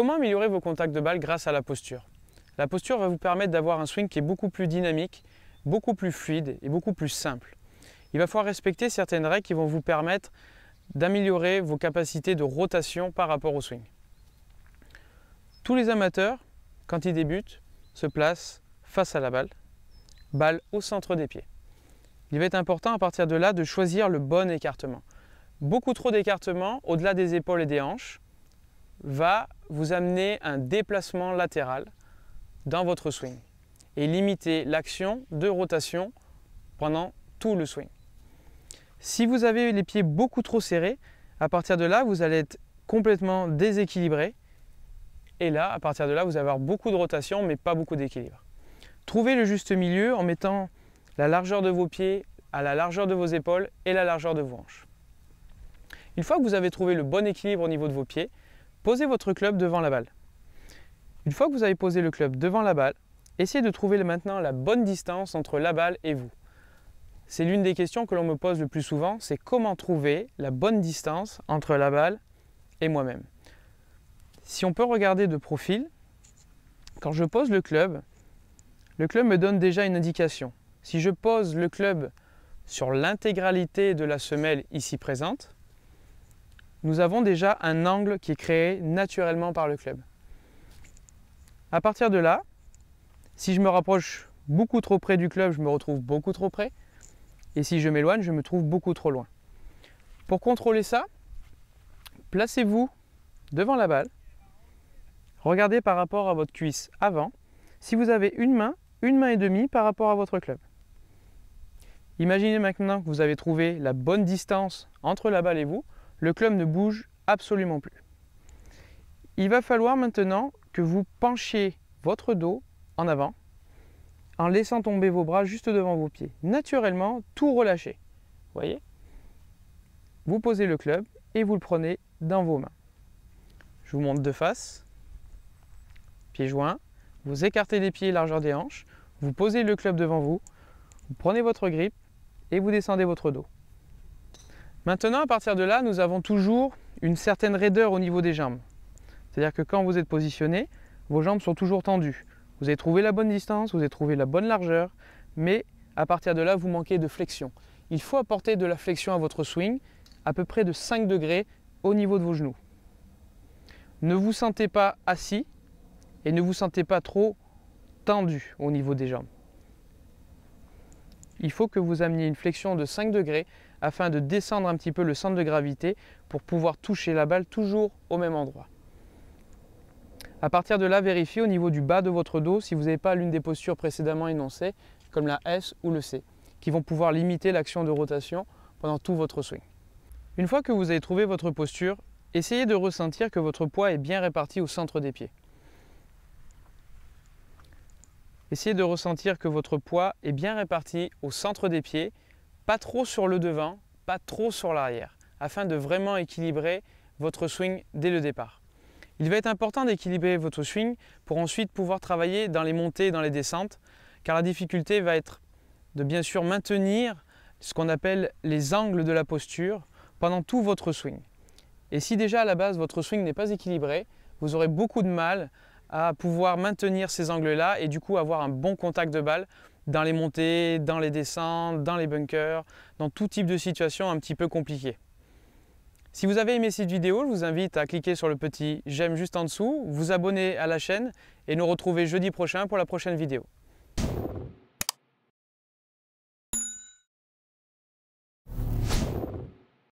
Comment améliorer vos contacts de balle grâce à la posture La posture va vous permettre d'avoir un swing qui est beaucoup plus dynamique, beaucoup plus fluide et beaucoup plus simple. Il va falloir respecter certaines règles qui vont vous permettre d'améliorer vos capacités de rotation par rapport au swing. Tous les amateurs, quand ils débutent, se placent face à la balle, balle au centre des pieds. Il va être important à partir de là de choisir le bon écartement. Beaucoup trop d'écartement au-delà des épaules et des hanches, va vous amener un déplacement latéral dans votre swing et limiter l'action de rotation pendant tout le swing. Si vous avez les pieds beaucoup trop serrés, à partir de là, vous allez être complètement déséquilibré. Et là, à partir de là, vous allez avoir beaucoup de rotation, mais pas beaucoup d'équilibre. Trouvez le juste milieu en mettant la largeur de vos pieds à la largeur de vos épaules et la largeur de vos hanches. Une fois que vous avez trouvé le bon équilibre au niveau de vos pieds, posez votre club devant la balle. Une fois que vous avez posé le club devant la balle, essayez de trouver maintenant la bonne distance entre la balle et vous. C'est l'une des questions que l'on me pose le plus souvent, c'est comment trouver la bonne distance entre la balle et moi-même. Si on peut regarder de profil, quand je pose le club, le club me donne déjà une indication. Si je pose le club sur l'intégralité de la semelle ici présente, nous avons déjà un angle qui est créé naturellement par le club. À partir de là, si je me rapproche beaucoup trop près du club, je me retrouve beaucoup trop près. Et si je m'éloigne, je me trouve beaucoup trop loin. Pour contrôler ça, placez-vous devant la balle. Regardez par rapport à votre cuisse avant. Si vous avez une main, une main et demie par rapport à votre club. Imaginez maintenant que vous avez trouvé la bonne distance entre la balle et vous. Le club ne bouge absolument plus. Il va falloir maintenant que vous penchiez votre dos en avant en laissant tomber vos bras juste devant vos pieds. Naturellement, tout relâché. Voyez Vous posez le club et vous le prenez dans vos mains. Je vous montre de face. Pieds joints. Vous écartez les pieds largeur des hanches. Vous posez le club devant vous. Vous prenez votre grippe et vous descendez votre dos. Maintenant, à partir de là, nous avons toujours une certaine raideur au niveau des jambes. C'est-à-dire que quand vous êtes positionné, vos jambes sont toujours tendues. Vous avez trouvé la bonne distance, vous avez trouvé la bonne largeur, mais à partir de là, vous manquez de flexion. Il faut apporter de la flexion à votre swing, à peu près de 5 degrés au niveau de vos genoux. Ne vous sentez pas assis et ne vous sentez pas trop tendu au niveau des jambes il faut que vous ameniez une flexion de 5 degrés afin de descendre un petit peu le centre de gravité pour pouvoir toucher la balle toujours au même endroit. A partir de là, vérifiez au niveau du bas de votre dos si vous n'avez pas l'une des postures précédemment énoncées, comme la S ou le C, qui vont pouvoir limiter l'action de rotation pendant tout votre swing. Une fois que vous avez trouvé votre posture, essayez de ressentir que votre poids est bien réparti au centre des pieds. Essayez de ressentir que votre poids est bien réparti au centre des pieds, pas trop sur le devant, pas trop sur l'arrière, afin de vraiment équilibrer votre swing dès le départ. Il va être important d'équilibrer votre swing pour ensuite pouvoir travailler dans les montées et dans les descentes, car la difficulté va être de bien sûr maintenir ce qu'on appelle les angles de la posture pendant tout votre swing. Et si déjà à la base votre swing n'est pas équilibré, vous aurez beaucoup de mal à pouvoir maintenir ces angles-là et du coup avoir un bon contact de balle dans les montées, dans les descentes, dans les bunkers, dans tout type de situation un petit peu compliquée. Si vous avez aimé cette vidéo, je vous invite à cliquer sur le petit j'aime juste en dessous, vous abonner à la chaîne et nous retrouver jeudi prochain pour la prochaine vidéo.